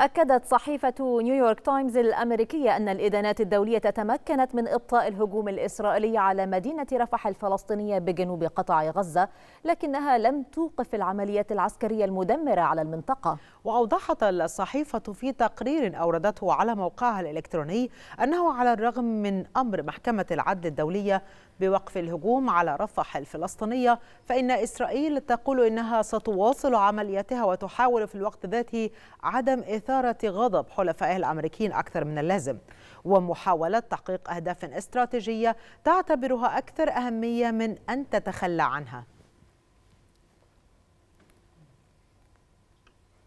أكدت صحيفة نيويورك تايمز الأمريكية أن الإدانات الدولية تمكنت من إبطاء الهجوم الإسرائيلي على مدينة رفح الفلسطينية بجنوب قطاع غزة لكنها لم توقف العمليات العسكرية المدمرة على المنطقة وأوضحت الصحيفة في تقرير أوردته على موقعها الإلكتروني أنه على الرغم من أمر محكمة العدل الدولية بوقف الهجوم على رفح الفلسطينية فإن إسرائيل تقول إنها ستواصل عملياتها وتحاول في الوقت ذاته عدم إثارة غضب حلفائها الأمريكيين أكثر من اللازم ومحاولة تحقيق أهداف استراتيجية تعتبرها أكثر أهمية من أن تتخلى عنها